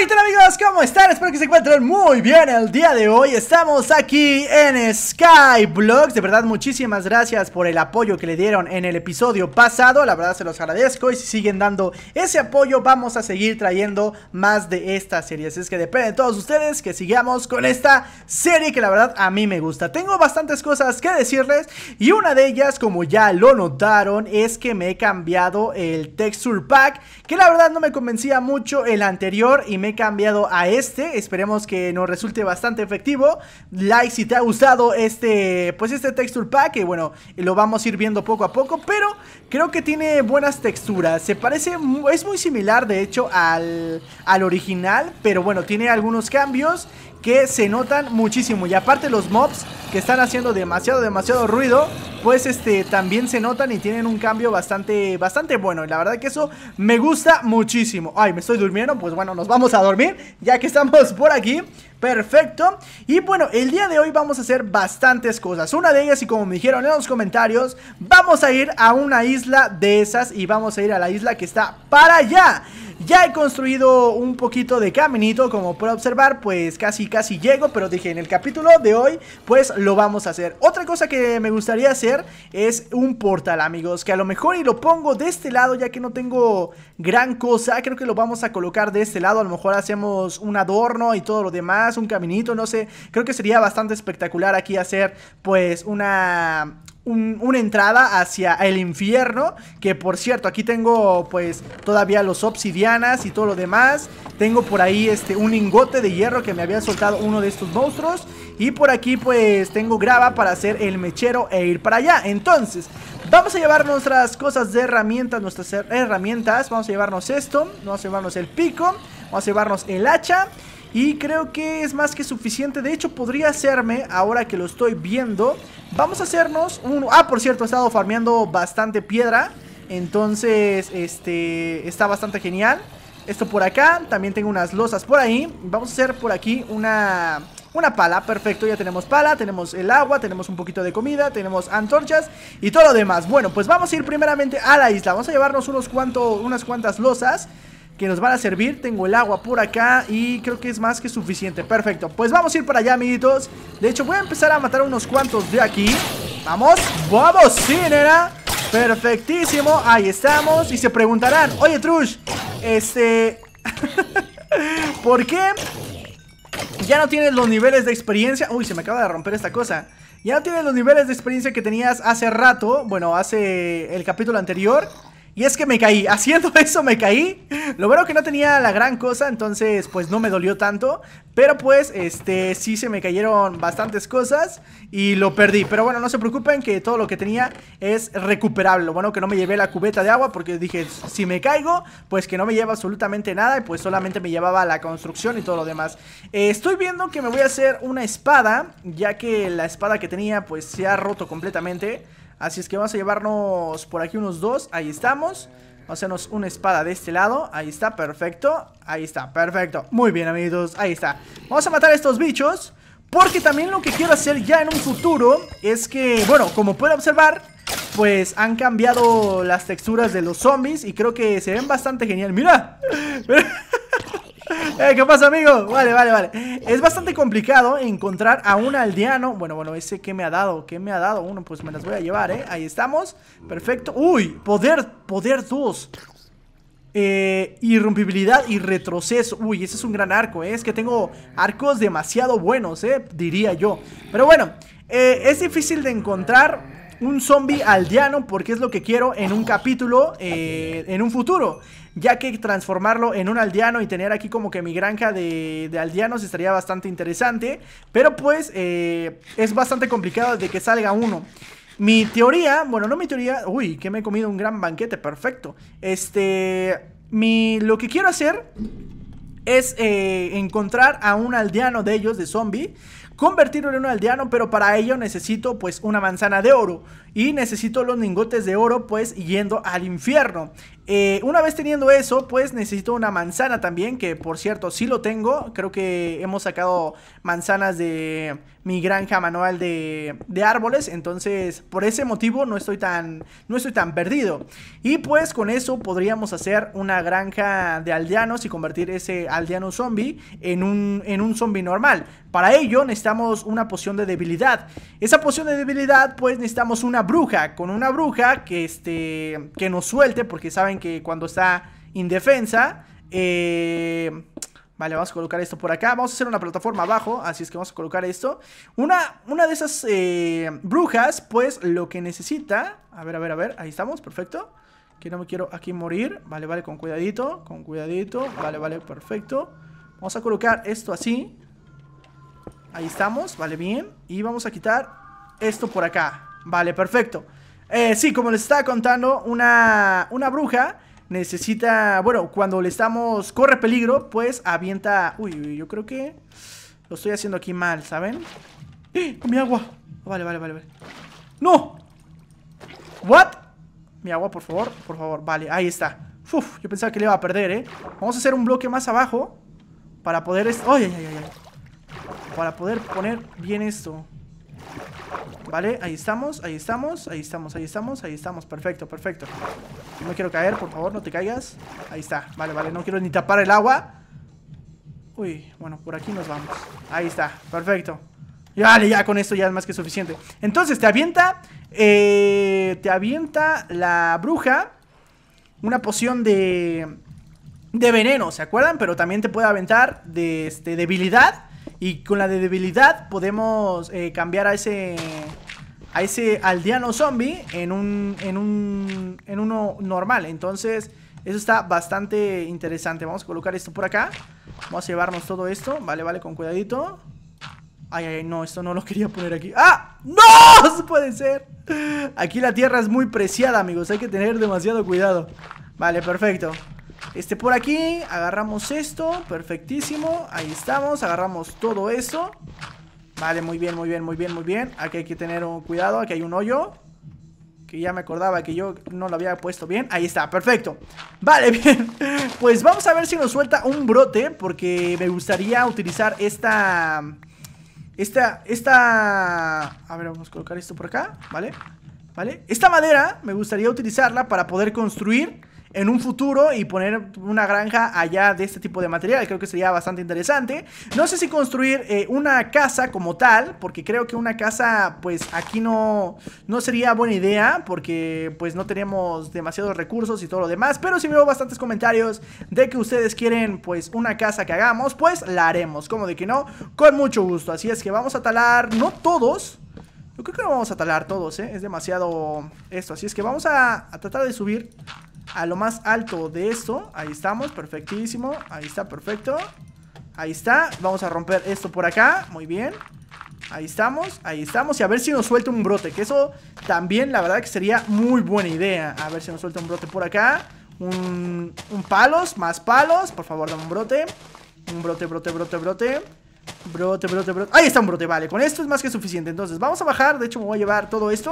Hola, amigos? ¿Cómo están? Espero que se encuentren muy bien el día de hoy. Estamos aquí en Sky Blogs. De verdad, muchísimas gracias por el apoyo que le dieron en el episodio pasado. La verdad, se los agradezco. Y si siguen dando ese apoyo, vamos a seguir trayendo más de esta serie. Así es que depende de todos ustedes que sigamos con esta serie que la verdad a mí me gusta. Tengo bastantes cosas que decirles. Y una de ellas, como ya lo notaron, es que me he cambiado el Texture Pack. Que la verdad no me convencía mucho el anterior y me he cambiado a este. Esperemos que nos resulte bastante efectivo. Like si te ha gustado este, pues este texture pack, que bueno, lo vamos a ir viendo poco a poco, pero creo que tiene buenas texturas. Se parece, es muy similar de hecho al, al original, pero bueno, tiene algunos cambios que se notan muchísimo. Y aparte los mobs que están haciendo demasiado, demasiado ruido, pues este también se notan y tienen un cambio bastante, bastante bueno. Y la verdad que eso me gusta muchísimo. Ay, me estoy durmiendo, pues bueno, nos vamos a dormir ya que estamos por aquí. Perfecto. Y bueno, el día de hoy vamos a hacer bastantes cosas. Una de ellas, y como me dijeron en los comentarios, vamos a ir a una isla de esas y vamos a ir a la isla que está para allá. Ya he construido un poquito de caminito, como puedo observar, pues casi casi llego, pero dije en el capítulo de hoy, pues lo vamos a hacer. Otra cosa que me gustaría hacer es un portal, amigos, que a lo mejor y lo pongo de este lado, ya que no tengo gran cosa. Creo que lo vamos a colocar de este lado. A lo mejor hacemos un adorno y todo lo demás, un caminito, no sé. Creo que sería bastante espectacular aquí hacer pues una... una entrada hacia el infierno Que por cierto, aquí tengo pues todavía los obsidianas y todo lo demás Tengo por ahí este un lingote de hierro que me había soltado uno de estos monstruos Y por aquí pues tengo grava para hacer el mechero e ir para allá Entonces, Vamos a llevar nuestras cosas de herramientas, nuestras herramientas. Vamos a llevarnos esto, vamos a llevarnos el pico, vamos a llevarnos el hacha. Y creo que es más que suficiente. De hecho, podría hacerme, ahora que lo estoy viendo, vamos a hacernos un... Ah, por cierto, he estado farmeando bastante piedra. Entonces, este, está bastante genial. Esto por acá, también tengo unas losas por ahí. Vamos a hacer por aquí una una pala, perfecto, ya tenemos pala, tenemos el agua, tenemos un poquito de comida, tenemos antorchas y todo lo demás. Bueno, pues vamos a ir primeramente a la isla. Vamos a llevarnos unos cuantos, unas cuantas losas que nos van a servir. Tengo el agua por acá y creo que es más que suficiente. Perfecto, pues vamos a ir para allá, amiguitos. De hecho, voy a empezar a matar unos cuantos de aquí. Vamos, vamos, sí, nena. Perfectísimo, ahí estamos. Y se preguntarán, oye, Trush, este... ¿Por qué ya no tienes los niveles de experiencia Uy, se me acaba de romper esta cosa Ya no tienes los niveles de experiencia que tenías hace rato Bueno, hace el capítulo anterior y es que me caí, haciendo eso me caí. Lo bueno que no tenía la gran cosa, entonces pues no me dolió tanto. Pero pues, este, sí se me cayeron bastantes cosas y lo perdí. Pero bueno, no se preocupen que todo lo que tenía es recuperable. Lo bueno que no me llevé la cubeta de agua porque dije, si me caigo, pues que no me lleva absolutamente nada. Y pues solamente me llevaba la construcción y todo lo demás. Eh, estoy viendo que me voy a hacer una espada, ya que la espada que tenía pues se ha roto completamente. Así es que vamos a llevarnos por aquí unos dos. Ahí estamos. Vamos a hacernos una espada de este lado. Ahí está, perfecto. Ahí está, perfecto. Muy bien, amigos. Ahí está. Vamos a matar a estos bichos. Porque también lo que quiero hacer ya en un futuro es que, bueno, como pueden observar, pues han cambiado las texturas de los zombies y creo que se ven bastante genial. ¡Mira! Eh, ¿Qué pasa, amigo? Vale, vale, vale. Es bastante complicado encontrar a un aldeano. Bueno, bueno, ese que me ha dado, que me ha dado uno, pues me las voy a llevar, ¿eh? Ahí estamos. Perfecto. Uy, poder, poder 2. Eh, irrumpibilidad y retroceso. Uy, ese es un gran arco, ¿eh? Es que tengo arcos demasiado buenos, ¿eh? Diría yo. Pero bueno, eh, es difícil de encontrar un zombie aldeano porque es lo que quiero en un capítulo, eh, en un futuro ya que transformarlo en un aldeano y tener aquí como que mi granja de, aldeanos estaría bastante interesante, pero pues eh, es bastante complicado de que salga uno. Mi teoría, bueno, no mi teoría, uy, que me he comido un gran banquete, perfecto. Este, mi, lo que quiero hacer es eh, encontrar a un aldeano de ellos, de zombie, convertirlo en un aldeano, pero para ello necesito pues una manzana de oro y necesito los lingotes de oro pues yendo al infierno. Eh, una vez teniendo eso, pues necesito una manzana también, que por cierto sí lo tengo. Creo que hemos sacado manzanas de mi granja manual de, árboles. Entonces, por ese motivo no estoy, tan, no estoy tan perdido. Y pues con eso podríamos hacer una granja de aldeanos y convertir ese aldeano zombie en un, en un zombie normal. Para ello necesitamos una poción de debilidad. Esa poción de debilidad, pues necesitamos una bruja. Con una bruja que, este, que nos suelte, porque saben que cuando está indefensa, eh, Vale, vamos a colocar esto por acá. Vamos a hacer una plataforma abajo, así es que vamos a colocar esto. Una, una de esas eh, brujas, pues lo que necesita... A ver, a ver, a ver, ahí estamos, perfecto. Que no me quiero aquí morir. Vale, vale, con cuidadito, con cuidadito. Vale, vale, perfecto. Vamos a colocar esto así. Ahí estamos, vale, bien. Y vamos a quitar esto por acá. Vale, perfecto. Eh, sí, como les estaba contando, una, una bruja necesita... Bueno, cuando le estamos... Corre peligro, pues avienta... Uy, yo creo que... Lo estoy haciendo aquí mal, ¿saben? ¡Eh! ¡Mi agua! vale, vale, vale, vale. ¡No! ¿What? Mi agua, por favor, por favor. Vale, ahí está. Uf, yo pensaba que le iba a perder, ¿eh? Vamos a hacer un bloque más abajo para poder... ¡Ay, ay, ay, ay! Para poder poner bien esto. ¿Vale? Ahí estamos, ahí estamos, ahí estamos, ahí estamos, ahí estamos. Perfecto, perfecto. No quiero caer, por favor, no te caigas. Ahí está. Vale, vale, no quiero ni tapar el agua. Uy, bueno, por aquí nos vamos. Ahí está, perfecto. Vale, ya con esto ya es más que suficiente. Entonces, te avienta. Eh, te avienta la bruja. Una poción de. De veneno, ¿se acuerdan? Pero también te puede aventar de este, debilidad. Y con la de debilidad podemos eh, cambiar a ese a ese aldeano zombie en un, en un en uno normal. Entonces, eso está bastante interesante. Vamos a colocar esto por acá. Vamos a llevarnos todo esto. Vale, vale, con cuidadito. Ay, ay, no, esto no lo quería poner aquí. ¡Ah! ¡No! ¡No puede ser! Aquí la tierra es muy preciada, amigos. Hay que tener demasiado cuidado. Vale, perfecto. Este por aquí, agarramos esto, perfectísimo, ahí estamos, agarramos todo eso Vale, muy bien, muy bien, muy bien, muy bien Aquí hay que tener un cuidado, aquí hay un hoyo Que ya me acordaba que yo no lo había puesto bien Ahí está, perfecto Vale, bien Pues vamos a ver si nos suelta un brote Porque me gustaría utilizar esta... Esta, esta... A ver, vamos a colocar esto por acá, ¿vale? ¿Vale? Esta madera me gustaría utilizarla para poder construir en un futuro y poner una granja allá de este tipo de material. Creo que sería bastante interesante. No sé si construir eh, una casa como tal, porque creo que una casa pues aquí no, no sería buena idea, porque pues no tenemos demasiados recursos y todo lo demás. Pero si veo bastantes comentarios de que ustedes quieren pues una casa que hagamos, pues la haremos. Como de que no, con mucho gusto. Así es que vamos a talar, no todos. Yo creo que no vamos a talar todos, ¿eh? Es demasiado esto. Así es que vamos a tratar de subir a lo más alto de esto. Ahí estamos, perfectísimo. Ahí está, perfecto. Ahí está. Vamos a romper esto por acá. Muy bien. Ahí estamos, ahí estamos. Y a ver si nos suelta un brote. Que eso también, la verdad, que sería muy buena idea. A ver si nos suelta un brote por acá. Un, palos, más palos. Por favor, dame un brote. Un brote, brote, brote, brote. Brote, brote, brote. Ahí está un brote, vale. Con esto es más que suficiente. Entonces, vamos a bajar. De hecho, me voy a llevar todo esto.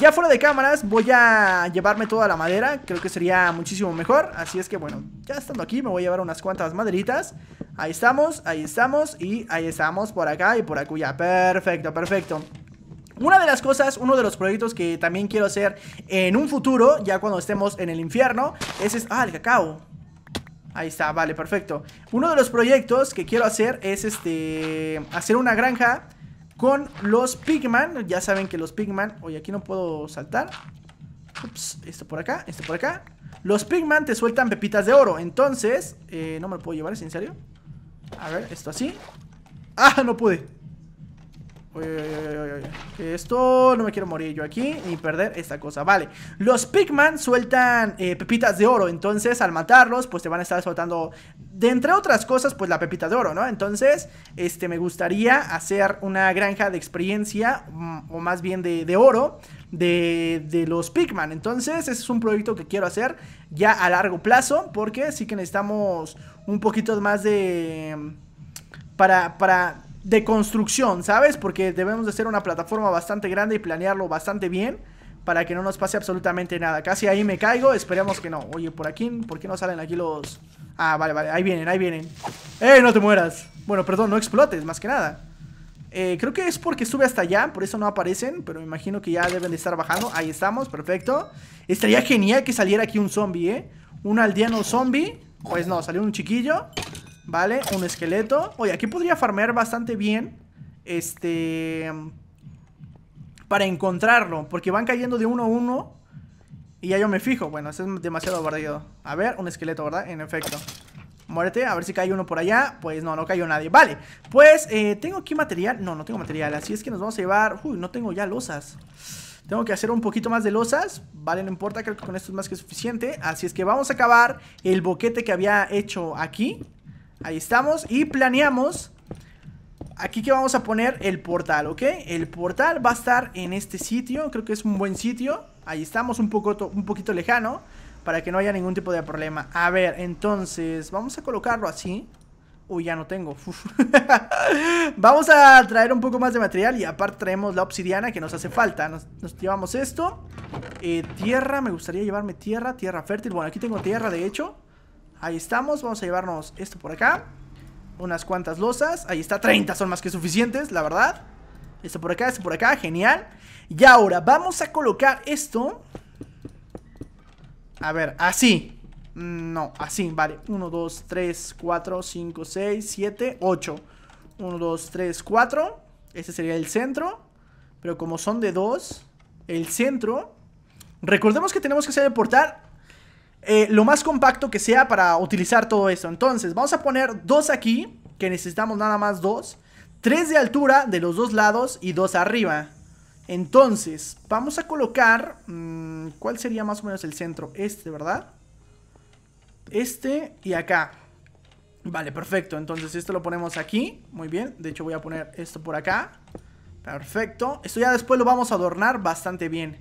Ya fuera de cámaras, voy a llevarme toda la madera. Creo que sería muchísimo mejor. Así es que, bueno, ya estando aquí, me voy a llevar unas cuantas maderitas. Ahí estamos, ahí estamos. Y ahí estamos, por acá y por Ya, Perfecto, perfecto. Una de las cosas, uno de los proyectos que también quiero hacer en un futuro, ya cuando estemos en el infierno, es... es ah, el cacao. Ahí está, vale, perfecto. Uno de los proyectos que quiero hacer es este hacer una granja con los Pigman. Ya saben que los Pigman... Oye, aquí no puedo saltar. Ups, esto por acá, esto por acá. Los Pigman te sueltan pepitas de oro. Entonces, eh, no me lo puedo llevar, ¿es en serio? A ver, esto así. ¡Ah, no pude! Esto no me quiero morir yo aquí ni perder esta cosa. Vale, los Pikman sueltan eh, pepitas de oro. Entonces, al matarlos, pues te van a estar soltando, de entre otras cosas, pues la pepita de oro, ¿no? Entonces, este, me gustaría hacer una granja de experiencia, mm, o más bien de, de oro, de, de, los Pikman Entonces, ese es un proyecto que quiero hacer ya a largo plazo, porque sí que necesitamos un poquito más de. Para. para de construcción, ¿sabes? Porque debemos de hacer una plataforma bastante grande y planearlo bastante bien para que no nos pase absolutamente nada. Casi ahí me caigo, esperemos que no. Oye, por aquí, ¿por qué no salen aquí los...? Ah, vale, vale, ahí vienen, ahí vienen. ¡Eh, no te mueras! Bueno, perdón, no explotes, más que nada. Eh, creo que es porque sube hasta allá, por eso no aparecen, pero me imagino que ya deben de estar bajando. Ahí estamos, perfecto. Estaría genial que saliera aquí un zombie, ¿eh? Un aldeano zombie. Pues no, salió un chiquillo. ¿Vale? Un esqueleto. Oye, aquí podría farmear bastante bien. Este... Para encontrarlo. Porque van cayendo de uno a uno. Y ya yo me fijo. Bueno, ese es demasiado barrido. A ver, un esqueleto, ¿verdad? En efecto. Muérete, a ver si cae uno por allá Pues no, no cayó nadie, vale Pues, eh, ¿tengo aquí material? No, no tengo material, así es que nos vamos a llevar Uy, no tengo ya losas Tengo que hacer un poquito más de losas Vale, no importa, creo que con esto es más que suficiente Así es que vamos a acabar el boquete que había hecho aquí Ahí estamos. Y planeamos aquí que vamos a poner el portal, ¿ok? El portal va a estar en este sitio, creo que es un buen sitio. Ahí estamos, un, poco, un poquito lejano, para que no haya ningún tipo de problema. A ver, entonces, vamos a colocarlo así. Uy, ya no tengo. vamos a traer un poco más de material y aparte traemos la obsidiana que nos hace falta. Nos, llevamos esto. Eh, tierra, me gustaría llevarme tierra, tierra fértil. Bueno, aquí tengo tierra, de hecho. Ahí estamos, vamos a llevarnos esto por acá Unas cuantas losas, ahí está, 30 son más que suficientes, la verdad Esto por acá, esto por acá, genial Y ahora vamos a colocar esto A ver, así mm, No, así, vale 1, 2, 3, 4, 5, 6, 7, 8 1, 2, 3, 4 ese sería el centro Pero como son de 2 El centro Recordemos que tenemos que hacer el portal eh, lo más compacto que sea para utilizar todo eso Entonces, vamos a poner dos aquí, que necesitamos nada más dos. Tres de altura de los dos lados y dos arriba. Entonces, vamos a colocar... Mm, ¿Cuál sería más o menos el centro? Este, ¿verdad? Este y acá. Vale, perfecto. Entonces esto lo ponemos aquí. Muy bien. De hecho voy a poner esto por acá. Perfecto. Esto ya después lo vamos a adornar bastante bien.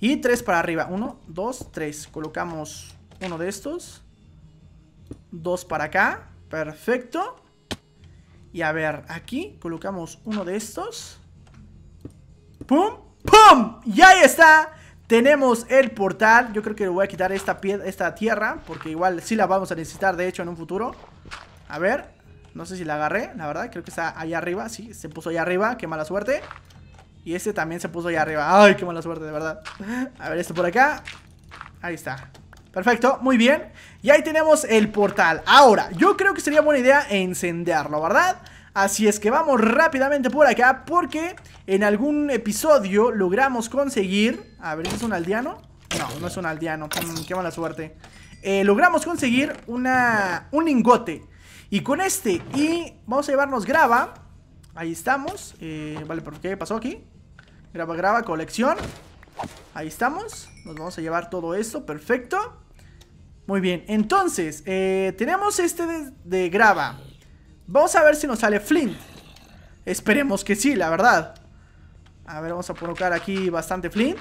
Y tres para arriba. Uno, dos, tres. Colocamos uno de estos. Dos para acá. Perfecto. Y a ver, aquí colocamos uno de estos. ¡Pum! ¡Pum! Y ahí está. Tenemos el portal. Yo creo que le voy a quitar esta, esta tierra. Porque igual sí la vamos a necesitar, de hecho, en un futuro. A ver. No sé si la agarré, la verdad. Creo que está allá arriba. Sí, se puso allá arriba. Qué mala suerte. Y este también se puso allá arriba. Ay, qué mala suerte, de verdad. A ver, este por acá. Ahí está. Perfecto, muy bien. Y ahí tenemos el portal. Ahora, yo creo que sería buena idea encenderlo, ¿verdad? Así es que vamos rápidamente por acá porque en algún episodio logramos conseguir... A ver, ¿es un aldeano? No, no es un aldeano. Mm, qué mala suerte. Eh, logramos conseguir una, un lingote. Y con este, y vamos a llevarnos grava. Ahí estamos. Eh, vale, ¿por qué pasó aquí? Grava, grava, colección. Ahí estamos. Nos vamos a llevar todo esto. Perfecto. Muy bien, entonces, eh, tenemos este de, grava. Vamos a ver si nos sale Flint. Esperemos que sí, la verdad. A ver, vamos a colocar aquí bastante Flint.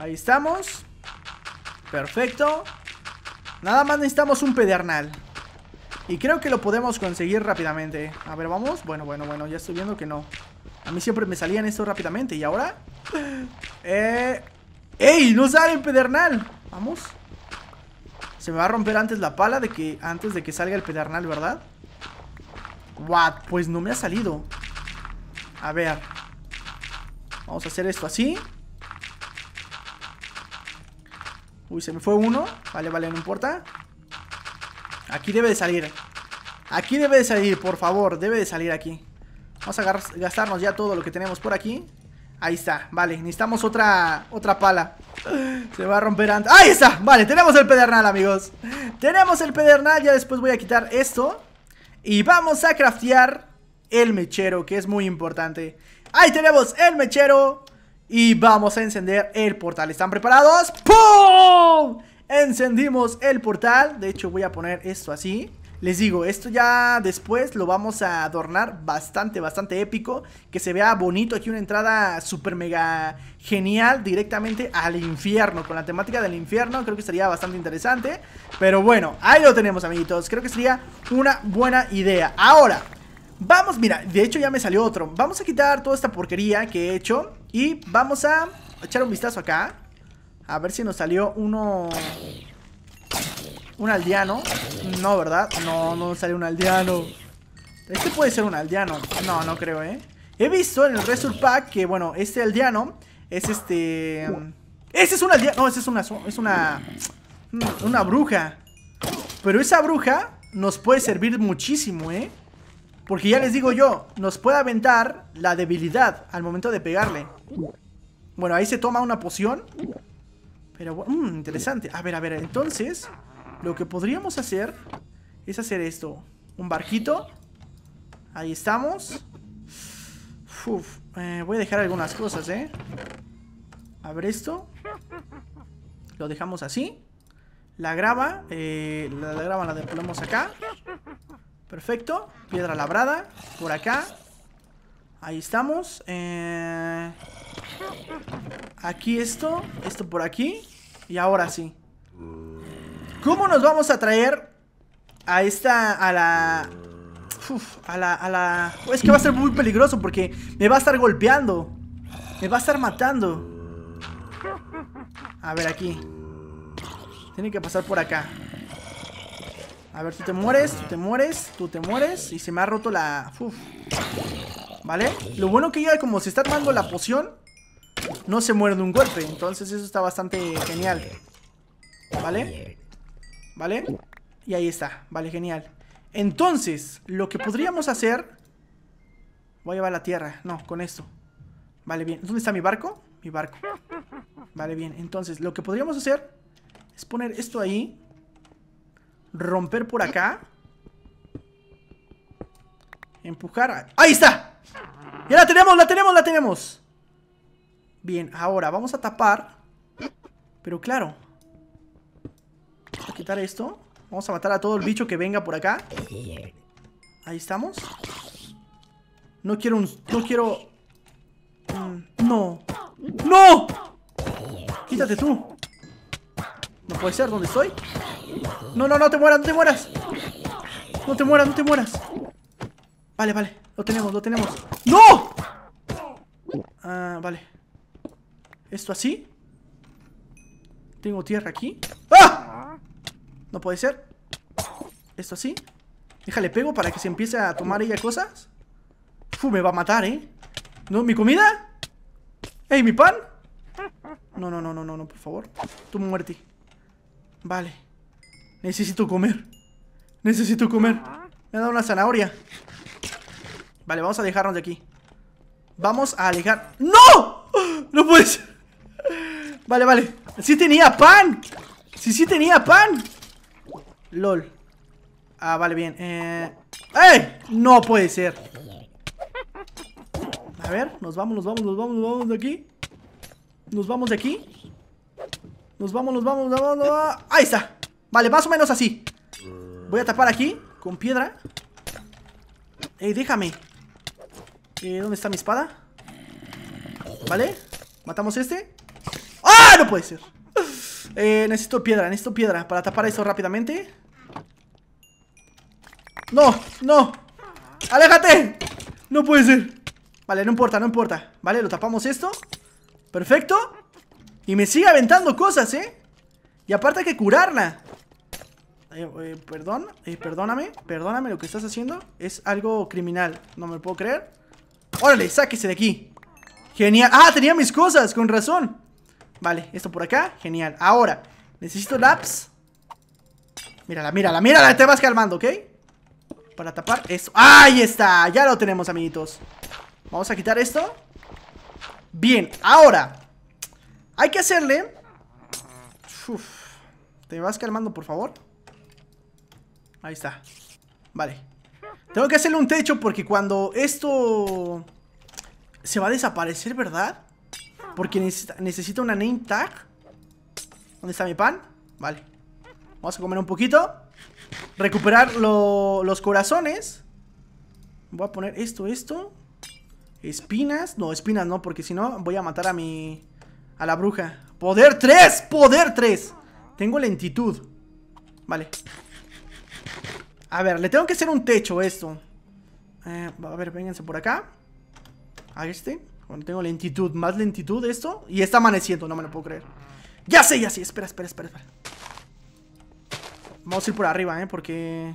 Ahí estamos. Perfecto. Nada más necesitamos un pedernal. Y creo que lo podemos conseguir rápidamente. A ver, vamos. Bueno, bueno, bueno, ya estoy viendo que no. A mí siempre me salían esto rápidamente. ¿Y ahora? Eh... ¡Ey! ¡No sale el pedernal! Vamos. Se me va a romper antes la pala de que antes de que salga el pedernal, ¿verdad? What? Pues no me ha salido. A ver. Vamos a hacer esto así. Uy, se me fue uno. Vale, vale, no importa. Aquí debe de salir. Aquí debe de salir, por favor. Debe de salir aquí. Vamos a gastarnos ya todo lo que tenemos por aquí. Ahí está, vale, necesitamos otra otra pala Se va a romper antes ¡Ahí está! Vale, tenemos el pedernal, amigos Tenemos el pedernal, ya después voy a quitar esto Y vamos a craftear el mechero, que es muy importante Ahí tenemos el mechero Y vamos a encender el portal ¿Están preparados? ¡Pum! Encendimos el portal De hecho voy a poner esto así les digo, esto ya después lo vamos a adornar bastante, bastante épico. Que se vea bonito aquí una entrada super mega genial directamente al infierno. Con la temática del infierno creo que estaría bastante interesante. Pero bueno, ahí lo tenemos amiguitos. Creo que sería una buena idea. Ahora... Vamos, mira, de hecho ya me salió otro Vamos a quitar toda esta porquería que he hecho Y vamos a echar un vistazo acá A ver si nos salió uno un aldeano. No, ¿verdad? No, no sale un aldeano. Este puede ser un aldeano. No, no creo, ¿eh? He visto en el Resurpack Pack que, bueno, este aldeano es este... Mm, ese es un aldeano. No, ese es una... Es una... Mm, una bruja. Pero esa bruja nos puede servir muchísimo, ¿eh? Porque ya les digo yo, nos puede aventar la debilidad al momento de pegarle. Bueno, ahí se toma una poción. Pero, mmm, interesante. A ver, a ver, entonces... Lo que podríamos hacer es hacer esto. Un barquito. Ahí estamos. Eh, voy a dejar algunas cosas, ¿eh? A ver esto. Lo dejamos así. La grava. Eh, la, grava la ponemos acá. Perfecto. Piedra labrada. Por acá. Ahí estamos. Eh, aquí esto. Esto por aquí. Y ahora sí. ¿Cómo nos vamos a traer a esta, a la... Uf, a la, a la... Es que va a ser muy peligroso porque me va a estar golpeando. Me va a estar matando. A ver, aquí. Tiene que pasar por acá. A ver, tú te mueres, tú te mueres, tú te mueres. Y se me ha roto la... Uf. ¿Vale? Lo bueno que ya como se está tomando la poción, no se muere de un golpe. Entonces eso está bastante genial. ¿Vale? ¿Vale? Y ahí está, vale, genial Entonces, lo que podríamos hacer Voy a llevar la tierra, no, con esto Vale, bien, ¿dónde está mi barco? Mi barco Vale, bien, entonces, lo que podríamos hacer Es poner esto ahí Romper por acá Empujar ¡Ahí está! ¡Ya la tenemos, la tenemos, la tenemos! Bien, ahora vamos a tapar Pero claro a quitar esto. Vamos a matar a todo el bicho que venga por acá. Ahí estamos. No quiero un... No quiero... Mm, no. ¡No! Quítate tú. No puede ser, ¿dónde estoy? No, no, no te mueras, no te mueras. No te mueras, no te mueras. Vale, vale. Lo tenemos, lo tenemos. ¡No! Ah, vale. ¿Esto así? Tengo tierra aquí. No puede ser. Esto así. Déjale pego para que se empiece a tomar ella cosas. me va a matar, ¿eh? ¿No? ¿Mi comida? ¡Ey, ¿Eh? mi pan! No, no, no, no, no, no, por favor. Tu muerte. Vale. Necesito comer. Necesito comer. Me ha dado una zanahoria. Vale, vamos a alejarnos de aquí. Vamos a alejar. ¡No! No puede ser. Vale, vale. si tenía pan. Si, sí tenía pan. LOL. Ah, vale, bien. Eh... ¡Ey! No puede ser. A ver, nos vamos, nos vamos, nos vamos, nos vamos de aquí. Nos vamos de aquí. Nos vamos, nos vamos, nos vamos. Nos vamos. Ahí está. Vale, más o menos así. Voy a tapar aquí con piedra. Ey, déjame. Eh, ¿Dónde está mi espada? Vale. Matamos este. ¡Ah! No puede ser. Eh, necesito piedra, necesito piedra para tapar eso rápidamente. ¡No! ¡No! ¡Aléjate! No puede ser Vale, no importa, no importa Vale, lo tapamos esto Perfecto Y me sigue aventando cosas, ¿eh? Y aparte hay que curarla eh, eh, Perdón, eh, perdóname Perdóname lo que estás haciendo Es algo criminal, no me puedo creer ¡Órale, sáquese de aquí! Genial, ¡ah! Tenía mis cosas, con razón Vale, esto por acá, genial Ahora, necesito laps Mírala, mírala, mírala, te vas calmando, ¿ok? Para tapar eso ¡Ahí está! Ya lo tenemos, amiguitos Vamos a quitar esto Bien, ahora Hay que hacerle Uf. ¿Te vas calmando, por favor? Ahí está Vale Tengo que hacerle un techo porque cuando esto Se va a desaparecer, ¿verdad? Porque necesita, una name tag ¿Dónde está mi pan? Vale Vamos a comer un poquito Recuperar los corazones. Voy a poner esto, esto. Espinas. No, espinas no, porque si no voy a matar a mi... A la bruja. ¡Poder 3! ¡Poder 3! Tengo lentitud. Vale. A ver, le tengo que hacer un techo a esto. Eh, a ver, vénganse por acá. A este. Bueno, tengo lentitud. Más lentitud esto. Y está amaneciendo, no me lo puedo creer. Ya sé, ya sé. Espera, espera, espera, espera. Vamos a ir por arriba, ¿eh? Porque...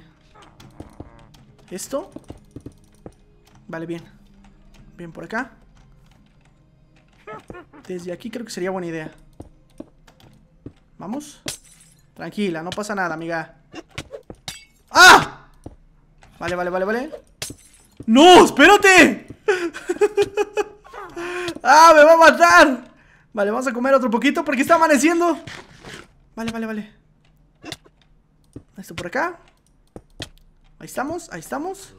¿Esto? Vale, bien. Bien, por acá. Desde aquí creo que sería buena idea. ¿Vamos? Tranquila, no pasa nada, amiga. ¡Ah! Vale, vale, vale, vale. ¡No! ¡Espérate! ¡Ah! ¡Me va a matar! Vale, vamos a comer otro poquito porque está amaneciendo. Vale, vale, vale. Esto por acá. Ahí estamos, ahí estamos.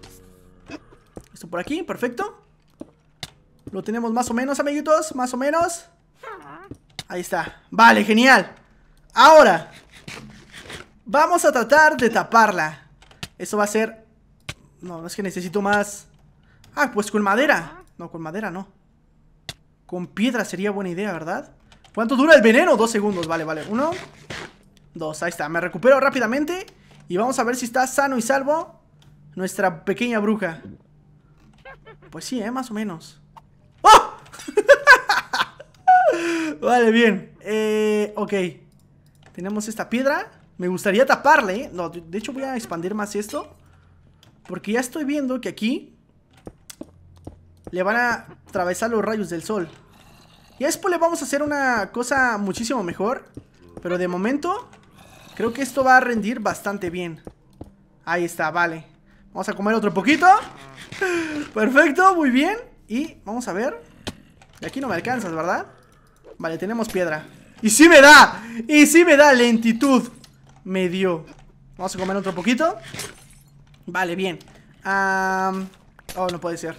Esto por aquí, perfecto. Lo tenemos más o menos, amiguitos, más o menos. Ahí está. Vale, genial. Ahora, vamos a tratar de taparla. Eso va a ser... No, no es que necesito más... Ah, pues con madera. No, con madera no. Con piedra sería buena idea, ¿verdad? ¿Cuánto dura el veneno? Dos segundos, vale, vale. Uno, Dos, ahí está, me recupero rápidamente Y vamos a ver si está sano y salvo Nuestra pequeña bruja Pues sí, ¿eh? más o menos ¡Oh! vale, bien eh, Ok Tenemos esta piedra Me gustaría taparle, ¿eh? No, de hecho voy a expandir más esto Porque ya estoy viendo que aquí Le van a atravesar los rayos del sol Y a después le vamos a hacer una cosa muchísimo mejor Pero de momento Creo que esto va a rendir bastante bien. Ahí está, vale. Vamos a comer otro poquito. Perfecto, muy bien. Y vamos a ver. De aquí no me alcanzas, ¿verdad? Vale, tenemos piedra. ¡Y sí me da! ¡Y sí me da! Lentitud me dio. Vamos a comer otro poquito. Vale, bien. Oh, no puede ser.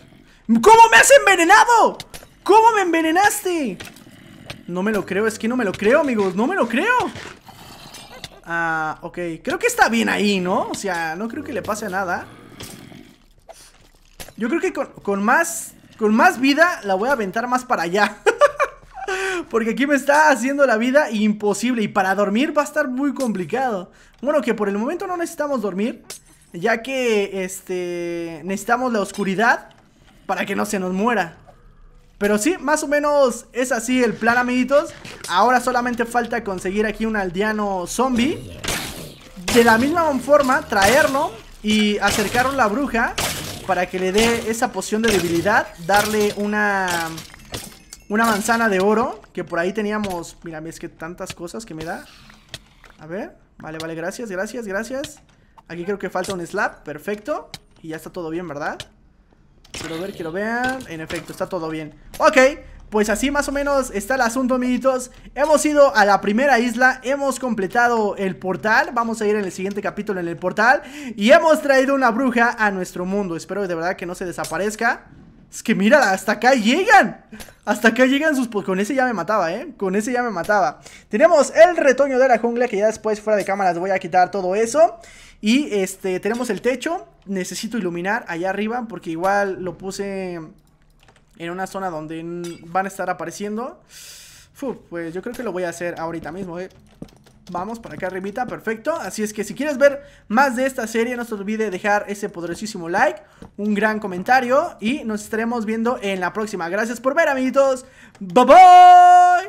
¿Cómo me has envenenado? ¿Cómo me envenenaste? No me lo creo, es que no me lo creo, amigos. No me lo creo. Ah, ok. Creo que está bien ahí, ¿no? O sea, no creo que le pase nada. Yo creo que con, más con más vida la voy a aventar más para allá. Porque aquí me está haciendo la vida imposible y para dormir va a estar muy complicado. Bueno, que por el momento no necesitamos dormir, ya que este necesitamos la oscuridad para que no se nos muera. Pero sí, más o menos es así el plan, amiguitos. Ahora solamente falta conseguir aquí un aldeano zombie. De la misma forma, traerlo y acercar a la bruja para que le dé esa poción de debilidad. Darle una... Una manzana de oro, que por ahí teníamos... Mira, es que tantas cosas que me da. A ver, vale, vale, gracias, gracias, gracias. Aquí creo que falta un slap, perfecto. Y ya está todo bien, ¿verdad? Quiero ver, lo vean En efecto, está todo bien. Ok, pues así más o menos está el asunto, amiguitos. Hemos ido a la primera isla, hemos completado el portal. Vamos a ir en el siguiente capítulo en el portal. Y hemos traído una bruja a nuestro mundo. Espero de verdad que no se desaparezca. Es que mira, hasta acá llegan. Hasta acá llegan sus... Con ese ya me mataba, ¿eh? Con ese ya me mataba. Tenemos el retoño de la jungla, que ya después fuera de cámaras voy a quitar todo eso. Y este, tenemos el techo necesito iluminar allá arriba porque igual lo puse en una zona donde van a estar apareciendo. pues yo creo que lo voy a hacer ahorita mismo, eh. Vamos para acá arribita, perfecto. Así es que si quieres ver más de esta serie, no se olvide dejar ese poderosísimo like, un gran comentario y nos estaremos viendo en la próxima. Gracias por ver, amiguitos. Bye bye.